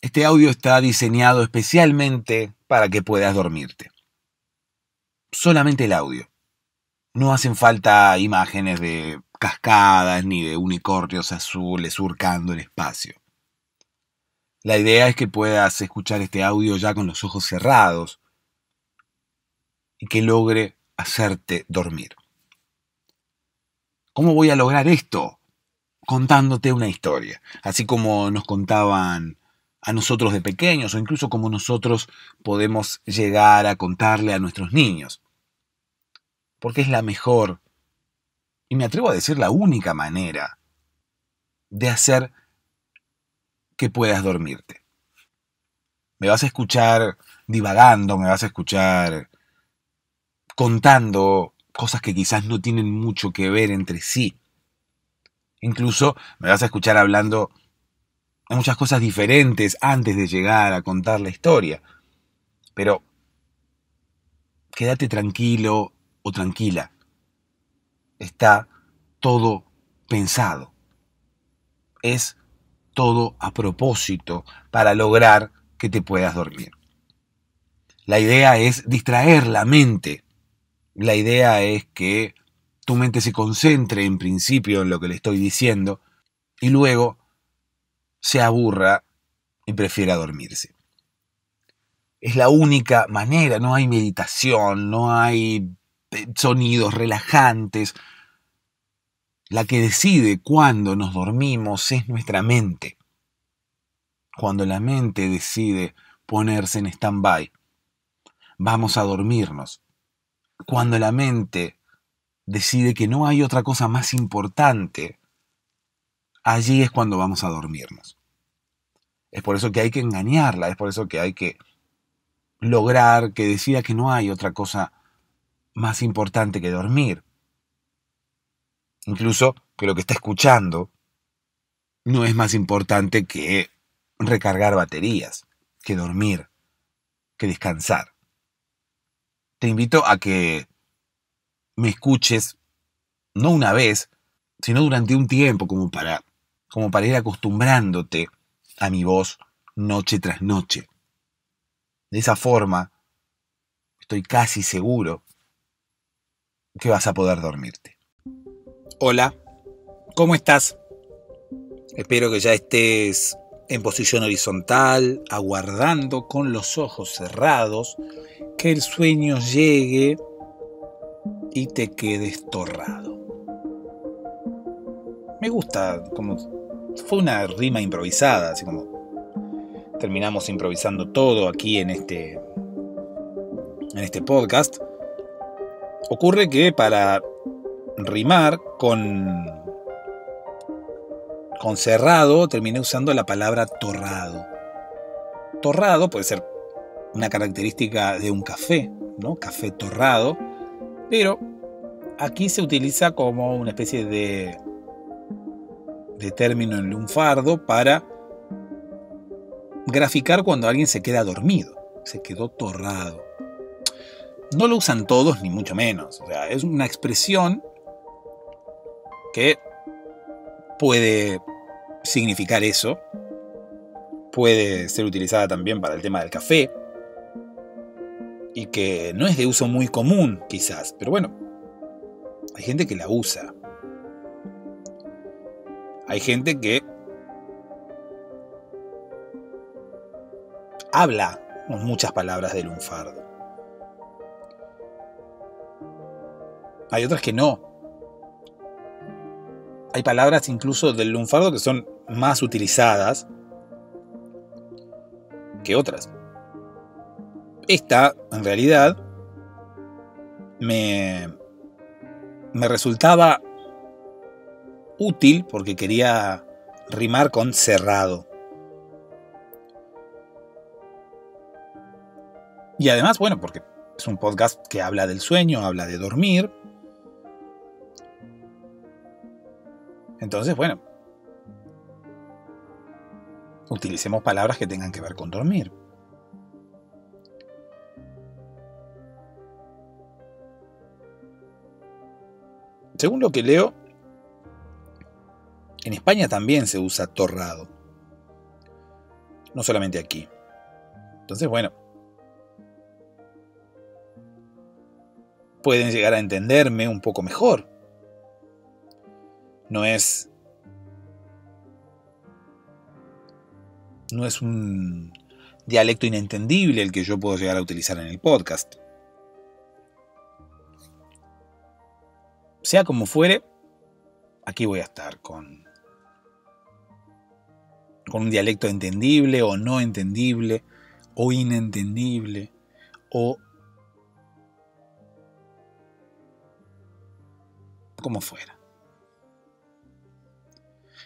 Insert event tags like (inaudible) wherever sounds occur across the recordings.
Este audio está diseñado especialmente para que puedas dormirte. Solamente el audio. No hacen falta imágenes de cascadas ni de unicornios azules surcando el espacio. La idea es que puedas escuchar este audio ya con los ojos cerrados y que logre hacerte dormir. ¿Cómo voy a lograr esto? Contándote una historia, así como nos contaban a nosotros de pequeños o incluso como nosotros podemos llegar a contarle a nuestros niños. Porque es la mejor, y me atrevo a decir la única manera, de hacer que puedas dormirte. Me vas a escuchar divagando, me vas a escuchar contando cosas que quizás no tienen mucho que ver entre sí. Incluso me vas a escuchar hablando muchas cosas diferentes antes de llegar a contar la historia. Pero quédate tranquilo o tranquila. Está todo pensado. Es todo a propósito para lograr que te puedas dormir. La idea es distraer la mente. La idea es que tu mente se concentre en principio en lo que le estoy diciendo y luego se aburra y prefiera dormirse. Es la única manera, no hay meditación, no hay eh, sonidos relajantes. La que decide cuándo nos dormimos es nuestra mente. Cuando la mente decide ponerse en stand-by, vamos a dormirnos. Cuando la mente decide que no hay otra cosa más importante allí es cuando vamos a dormirnos. Es por eso que hay que engañarla, es por eso que hay que lograr que decida que no hay otra cosa más importante que dormir. Incluso que lo que está escuchando no es más importante que recargar baterías, que dormir, que descansar. Te invito a que me escuches no una vez, sino durante un tiempo como para como para ir acostumbrándote a mi voz noche tras noche. De esa forma, estoy casi seguro que vas a poder dormirte. Hola, ¿cómo estás? Espero que ya estés en posición horizontal, aguardando con los ojos cerrados que el sueño llegue y te quedes torrado. Me gusta como fue una rima improvisada, así como terminamos improvisando todo aquí en este en este podcast. Ocurre que para rimar con con cerrado terminé usando la palabra torrado. Torrado puede ser una característica de un café, ¿no? Café torrado, pero aquí se utiliza como una especie de de término en lunfardo para graficar cuando alguien se queda dormido, se quedó torrado. No lo usan todos, ni mucho menos. es una expresión que puede significar eso. Puede ser utilizada también para el tema del café. Y que no es de uso muy común, quizás. Pero bueno, hay gente que la usa. Hay gente que habla con muchas palabras del lunfardo. Hay otras que no. Hay palabras incluso del lunfardo que son más utilizadas que otras. Esta, en realidad, me, me resultaba útil porque quería rimar con cerrado. Y además, bueno, porque es un podcast que habla del sueño, habla de dormir. Entonces, bueno, utilicemos palabras que tengan que ver con dormir. Según lo que leo, en España también se usa torrado. No solamente aquí. Entonces, bueno. Pueden llegar a entenderme un poco mejor. No es. No es un dialecto inentendible el que yo puedo llegar a utilizar en el podcast. Sea como fuere, aquí voy a estar con con un dialecto entendible o no entendible o inentendible o como fuera.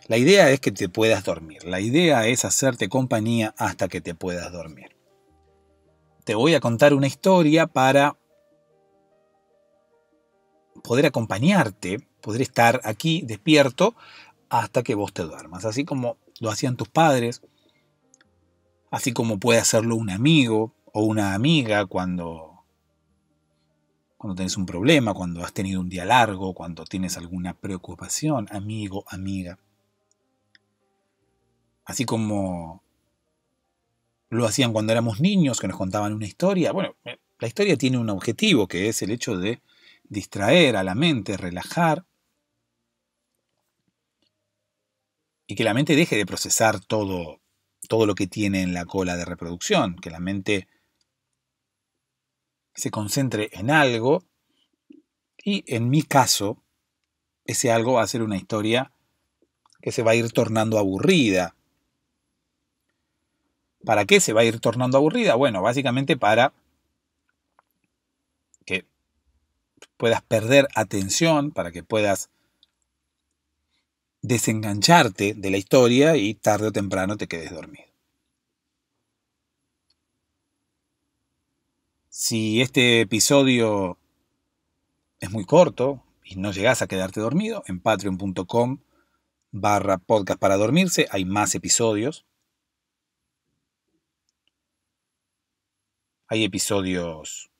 La idea es que te puedas dormir, la idea es hacerte compañía hasta que te puedas dormir. Te voy a contar una historia para poder acompañarte, poder estar aquí despierto hasta que vos te duermas. Así como lo hacían tus padres, así como puede hacerlo un amigo o una amiga cuando, cuando tenés un problema, cuando has tenido un día largo, cuando tienes alguna preocupación, amigo, amiga. Así como lo hacían cuando éramos niños, que nos contaban una historia. Bueno, eh, la historia tiene un objetivo, que es el hecho de distraer a la mente, relajar y que la mente deje de procesar todo, todo lo que tiene en la cola de reproducción, que la mente se concentre en algo y en mi caso ese algo va a ser una historia que se va a ir tornando aburrida. ¿Para qué se va a ir tornando aburrida? Bueno, básicamente para que puedas perder atención, para que puedas desengancharte de la historia y tarde o temprano te quedes dormido. Si este episodio es muy corto y no llegas a quedarte dormido, en patreon.com barra podcast para dormirse hay más episodios. Hay episodios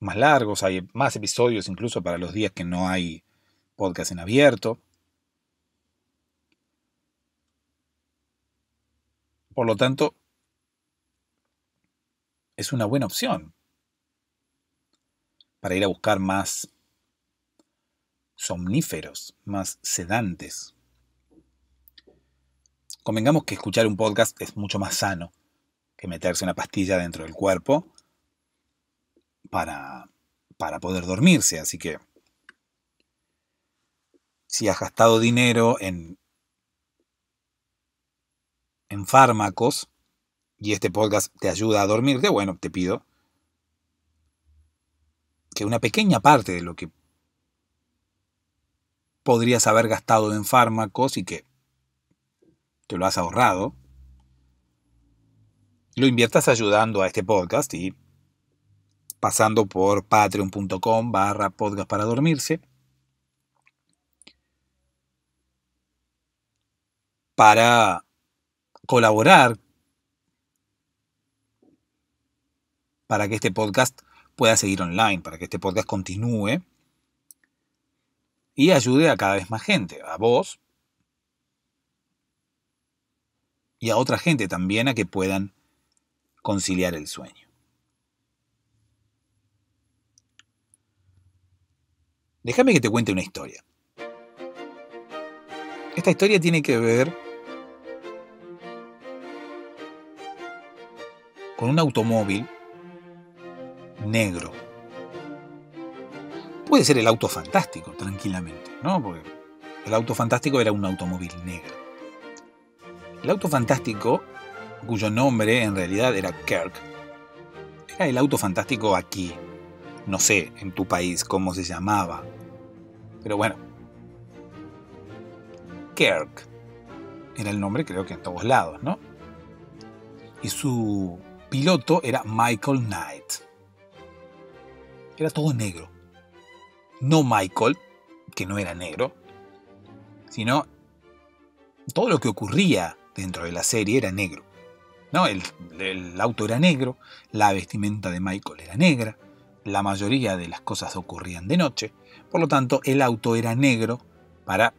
más largos, hay más episodios incluso para los días que no hay podcast en abierto. Por lo tanto, es una buena opción para ir a buscar más somníferos, más sedantes. Convengamos que escuchar un podcast es mucho más sano que meterse una pastilla dentro del cuerpo para, para poder dormirse. Así que si has gastado dinero en fármacos, y este podcast te ayuda a dormirte, bueno, te pido que una pequeña parte de lo que podrías haber gastado en fármacos y que te lo has ahorrado, lo inviertas ayudando a este podcast y pasando por patreon.com barra podcast para dormirse para colaborar para que este podcast pueda seguir online, para que este podcast continúe y ayude a cada vez más gente, a vos y a otra gente también a que puedan conciliar el sueño. Déjame que te cuente una historia. Esta historia tiene que ver con un automóvil negro. Puede ser el auto fantástico, tranquilamente, ¿no? Porque el auto fantástico era un automóvil negro. El auto fantástico, cuyo nombre en realidad era Kirk, era el auto fantástico aquí. No sé en tu país cómo se llamaba. Pero bueno. Kirk era el nombre creo que en todos lados, ¿no? Y su piloto era Michael Knight. Era todo negro. No Michael, que no era negro, sino todo lo que ocurría dentro de la serie era negro. ¿no? El, el, auto era negro, la vestimenta de Michael era negra, la mayoría de las cosas ocurrían de noche, por lo tanto el auto era negro para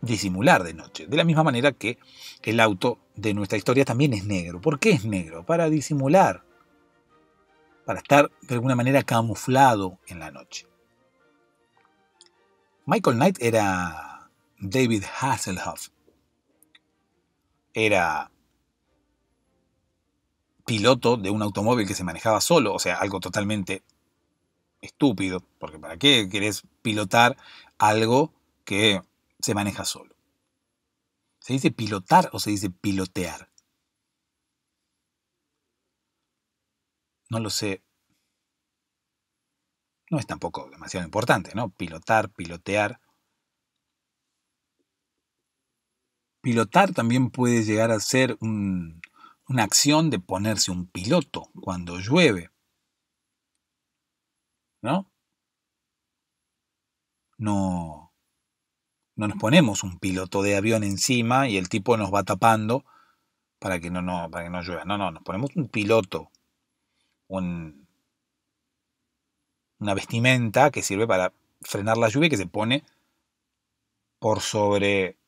disimular de noche. De la misma manera que el auto de nuestra historia también es negro. ¿Por qué es negro? Para disimular, para estar de alguna manera camuflado en la noche. Michael Knight era David Hasselhoff. Era piloto de un automóvil que se manejaba solo, o sea, algo totalmente estúpido, porque ¿para qué querés pilotar algo que se maneja solo. ¿Se dice pilotar o se dice pilotear? No lo sé. No es tampoco demasiado importante, ¿no? Pilotar, pilotear. Pilotar también puede llegar a ser una acción de ponerse un piloto cuando llueve. ¿No? No no nos ponemos un piloto de avión encima y el tipo nos va tapando para que no, no, para llueva. No, no, nos ponemos un piloto, una vestimenta que sirve para frenar la lluvia y que se pone por sobre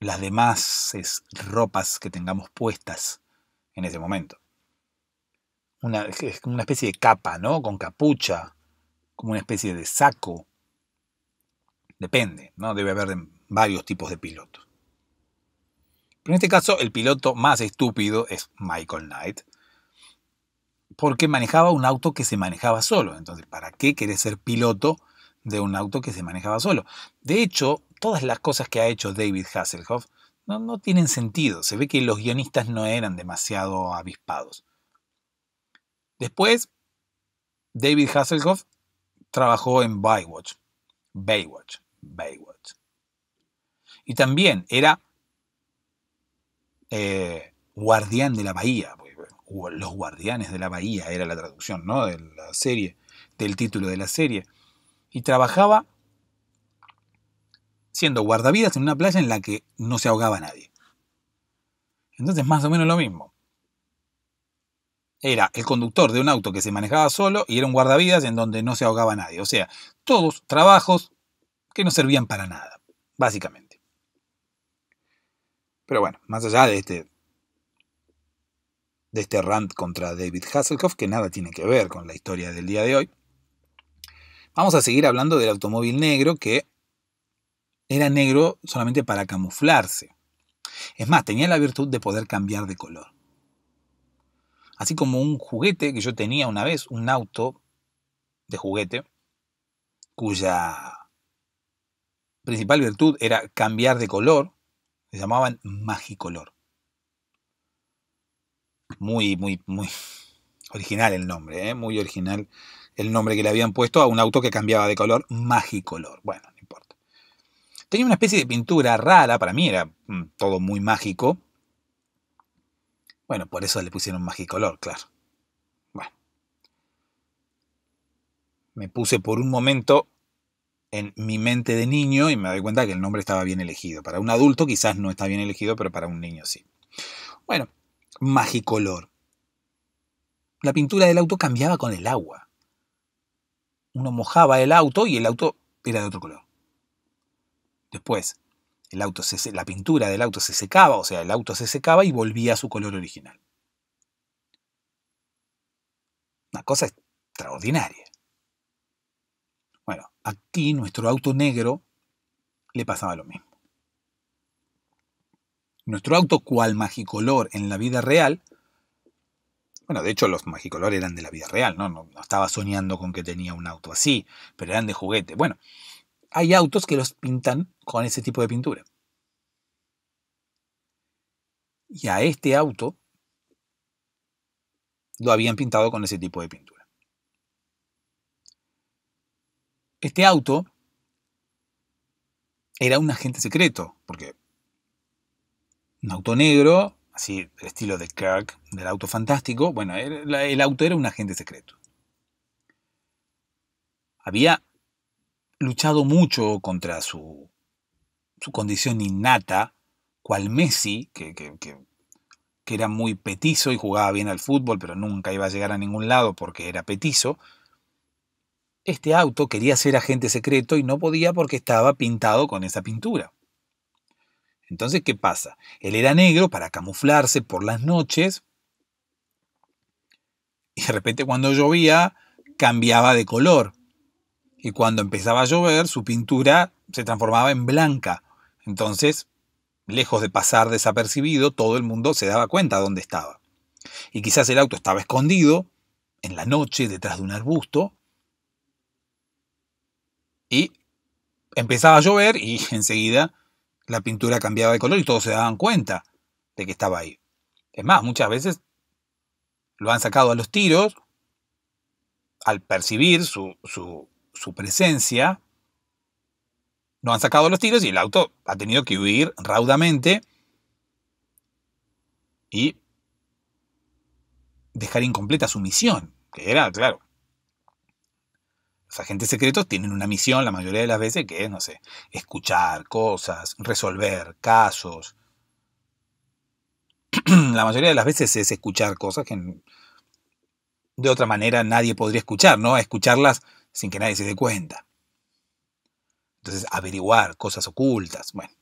las demás ropas que tengamos puestas en ese momento. Una, es como una especie de capa, ¿no? Con capucha, como una especie de saco. Depende, ¿no? Debe haber varios tipos de pilotos. Pero en este caso, el piloto más estúpido es Michael Knight, porque manejaba un auto que se manejaba solo. Entonces, ¿para qué querés ser piloto de un auto que se manejaba solo? De hecho, todas las cosas que ha hecho David Hasselhoff no, tienen sentido. Se ve que los guionistas no eran demasiado avispados. Después, David Hasselhoff trabajó en Baywatch. Baywatch. Baywatch. Y también era eh, guardián de la bahía, los guardianes de la bahía era la traducción ¿no? de la serie, del título de la serie. Y trabajaba siendo guardavidas en una playa en la que no se ahogaba nadie. Entonces, más o menos lo mismo. Era el conductor de un auto que se manejaba solo y era un guardavidas en donde no se ahogaba nadie. O sea, todos trabajos que no servían para nada, básicamente. Pero bueno, más allá de este de este rant contra David Hasselhoff, que nada tiene que ver con la historia del día de hoy. Vamos a seguir hablando del automóvil negro que era negro solamente para camuflarse. Es más, tenía la virtud de poder cambiar de color. Así como un juguete que yo tenía una vez, un auto de juguete, cuya principal virtud era cambiar de color, Se llamaban magicolor. Muy, muy, muy original el nombre, ¿eh? muy original el nombre que le habían puesto a un auto que cambiaba de color, magicolor. Bueno, no importa. Tenía una especie de pintura rara, para mí era mm, todo muy mágico. Bueno, por eso le pusieron magicolor, claro. Bueno. Me puse por un momento en mi mente de niño y me doy cuenta que el nombre estaba bien elegido. Para un adulto quizás no está bien elegido, pero para un niño sí. Bueno, magicolor. La pintura del auto cambiaba con el agua. Uno mojaba el auto y el auto era de otro color. Después, el auto la pintura del auto se secaba, o sea, el auto se secaba y volvía a su color original. Una cosa extraordinaria. Bueno, aquí nuestro auto negro le pasaba lo mismo. Nuestro auto cual magicolor en la vida real, bueno, de hecho los magicolor eran de la vida real, ¿no? No, no estaba soñando con que tenía un auto así, pero eran de juguete. Bueno, hay autos que los pintan con ese tipo de pintura. Y a este auto lo habían pintado con ese tipo de pintura. Este auto era un agente secreto, porque un auto negro, así el estilo de Kirk, del auto fantástico, bueno, el auto era un agente secreto. Había luchado mucho contra su, condición innata, cual Messi, que, que era muy petizo y jugaba bien al fútbol, pero nunca iba a llegar a ningún lado porque era petizo, este auto quería ser agente secreto y no podía porque estaba pintado con esa pintura. Entonces, ¿qué pasa? Él era negro para camuflarse por las noches y de repente cuando llovía cambiaba de color. Y cuando empezaba a llover, su pintura se transformaba en blanca. Entonces, lejos de pasar desapercibido, todo el mundo se daba cuenta dónde estaba. Y quizás el auto estaba escondido en la noche detrás de un arbusto y empezaba a llover y (laughs) enseguida la pintura cambiaba de color y todos se daban cuenta de que estaba ahí. Es más, muchas veces lo han sacado a los tiros al percibir su, su, su presencia. No han sacado a los tiros y el auto ha tenido que huir raudamente y dejar incompleta su misión, que era, claro, los agentes secretos tienen una misión la mayoría de las veces que es, no sé, escuchar cosas, resolver casos. (clears throat) la mayoría de las veces es escuchar cosas que de otra manera nadie podría escuchar, ¿no? Escucharlas sin que nadie se dé cuenta. Entonces, averiguar cosas ocultas. Bueno,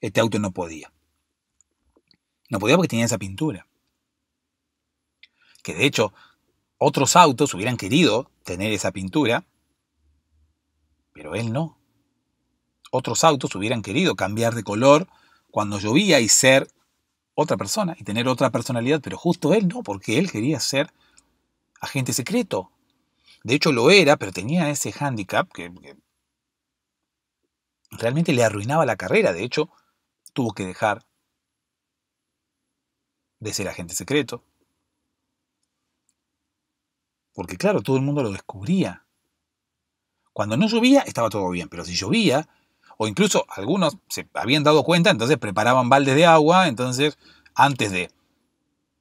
este auto no podía. No podía porque tenía esa pintura. Que de hecho, otros autos hubieran querido tener esa pintura, pero él no. Otros autos hubieran querido cambiar de color cuando llovía y ser otra persona y tener otra personalidad, pero justo él no, porque él quería ser agente secreto. De hecho lo era, pero tenía ese hándicap que, que realmente le arruinaba la carrera. De hecho, tuvo que dejar de ser agente secreto porque claro, todo el mundo lo descubría. Cuando no llovía estaba todo bien, pero si llovía, o incluso algunos se habían dado cuenta, entonces preparaban baldes de agua, entonces antes de,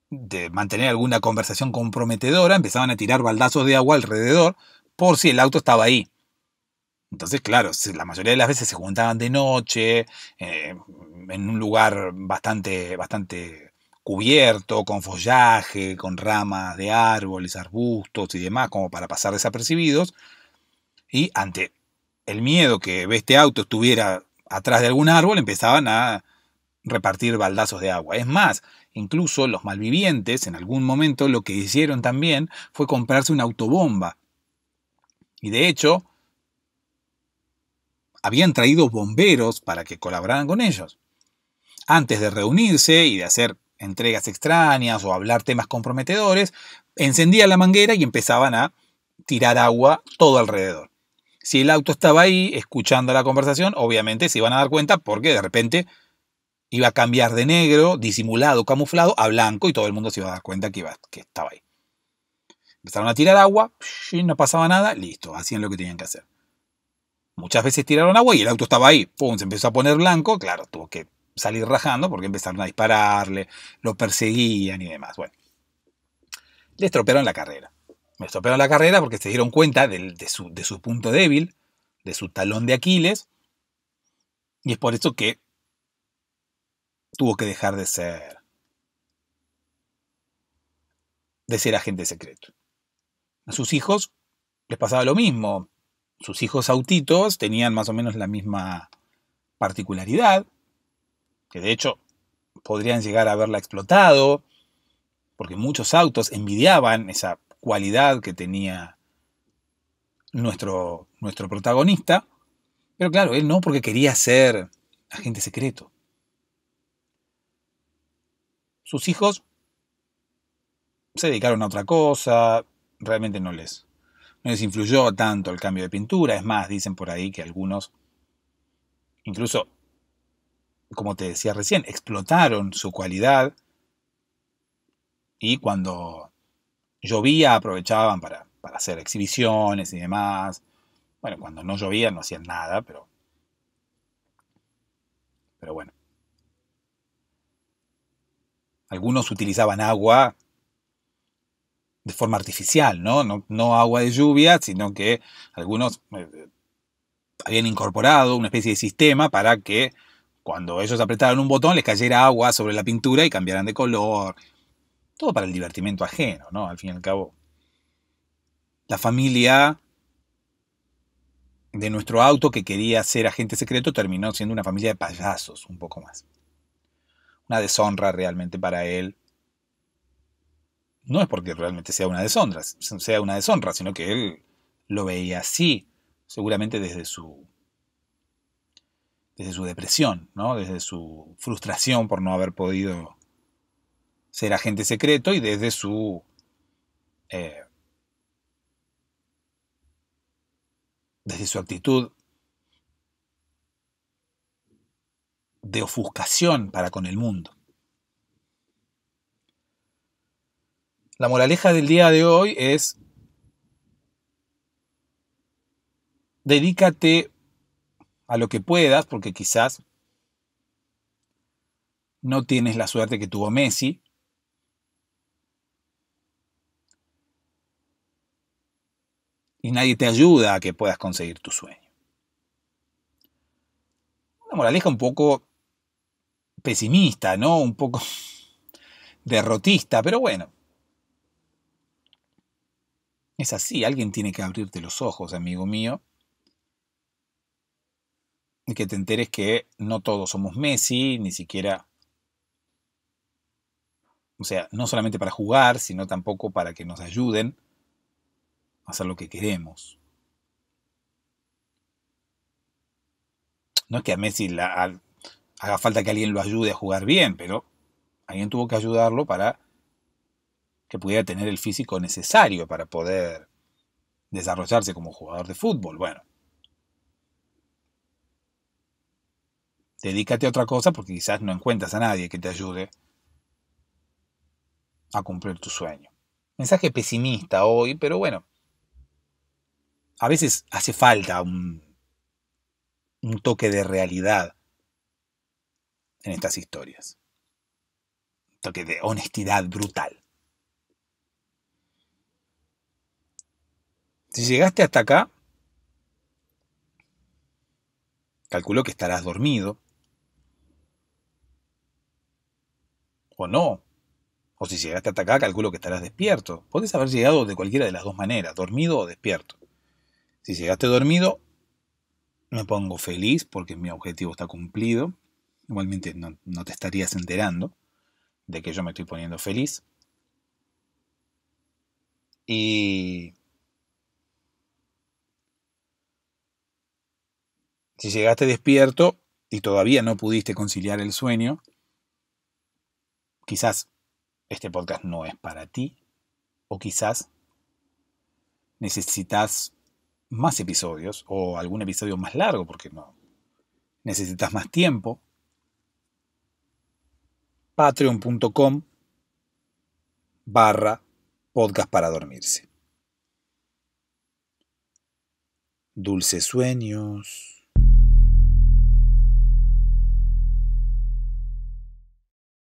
de mantener alguna conversación comprometedora, empezaban a tirar baldazos de agua alrededor por si el auto estaba ahí. Entonces, claro, la mayoría de las veces se juntaban de noche, eh, en un lugar bastante, bastante cubierto con follaje, con ramas de árboles, arbustos y demás, como para pasar desapercibidos. Y ante el miedo que este auto estuviera atrás de algún árbol, empezaban a repartir baldazos de agua. Es más, incluso los malvivientes en algún momento lo que hicieron también fue comprarse una autobomba. Y de hecho, habían traído bomberos para que colaboraran con ellos. Antes de reunirse y de hacer entregas extrañas o hablar temas comprometedores, encendía la manguera y empezaban a tirar agua todo alrededor. Si el auto estaba ahí escuchando la conversación, obviamente se iban a dar cuenta porque de repente iba a cambiar de negro, disimulado, camuflado, a blanco y todo el mundo se iba a dar cuenta que, que estaba ahí. Empezaron a tirar agua, y no pasaba nada, listo, hacían lo que tenían que hacer. Muchas veces tiraron agua y el auto estaba ahí, pum, se empezó a poner blanco, claro, tuvo que salir rajando porque empezaron a dispararle, lo perseguían y demás. Bueno, le estropearon la carrera. Le estropearon la carrera porque se dieron cuenta de, su, de su punto débil, de su talón de Aquiles, y es por eso que tuvo que dejar de ser de ser agente secreto. A sus hijos les pasaba lo mismo. Sus hijos autitos tenían más o menos la misma particularidad que de hecho podrían llegar a haberla explotado, porque muchos autos envidiaban esa cualidad que tenía nuestro, nuestro protagonista, pero claro, él no porque quería ser agente secreto. Sus hijos se dedicaron a otra cosa, realmente no les, no les influyó tanto el cambio de pintura, es más, dicen por ahí que algunos incluso como te decía recién, explotaron su cualidad y cuando llovía aprovechaban para, hacer exhibiciones y demás. Bueno, cuando no llovía no hacían nada, pero... Pero bueno. Algunos utilizaban agua de forma artificial, ¿no? No, agua de lluvia, sino que algunos eh, habían incorporado una especie de sistema para que cuando ellos apretaran un botón les cayera agua sobre la pintura y cambiaran de color. Todo para el divertimento ajeno, ¿no? Al fin y al cabo. La familia de nuestro auto que quería ser agente secreto terminó siendo una familia de payasos, un poco más. Una deshonra realmente para él. No es porque realmente sea una deshonra, sea una deshonra, sino que él lo veía así, seguramente desde su desde su depresión, ¿no? desde su frustración por no haber podido ser agente secreto y desde su eh, desde su actitud de ofuscación para con el mundo. La moraleja del día de hoy es dedícate a lo que puedas, porque quizás no tienes la suerte que tuvo Messi. Y nadie te ayuda a que puedas conseguir tu sueño. Una moraleja un poco pesimista, ¿no? Un poco (laughs) derrotista, pero bueno. Es así, alguien tiene que abrirte los ojos, amigo mío que te enteres que no todos somos Messi, ni siquiera... O sea, no solamente para jugar, sino tampoco para que nos ayuden a hacer lo que queremos. No es que a Messi haga falta que alguien lo ayude a jugar bien, pero alguien tuvo que ayudarlo para que pudiera tener el físico necesario para poder desarrollarse como jugador de fútbol. Bueno, Dedícate a otra cosa porque quizás no encuentras a nadie que te ayude a cumplir tu sueño. Mensaje pesimista hoy, pero bueno. A veces hace falta un, toque de realidad en estas historias. Un toque de honestidad brutal. Si llegaste hasta acá, calculo que estarás dormido, o no. O si llegaste hasta acá, calculo que estarás despierto. Podés haber llegado de cualquiera de las dos maneras, dormido o despierto. Si llegaste dormido, me pongo feliz porque mi objetivo está cumplido. Igualmente no, no te estarías enterando de que yo me estoy poniendo feliz. Y si llegaste despierto y todavía no pudiste conciliar el sueño, Quizás este podcast no es para ti o quizás necesitas más episodios o algún episodio más largo porque no necesitas más tiempo. patreon.com barra podcast para dormirse. Dulces sueños.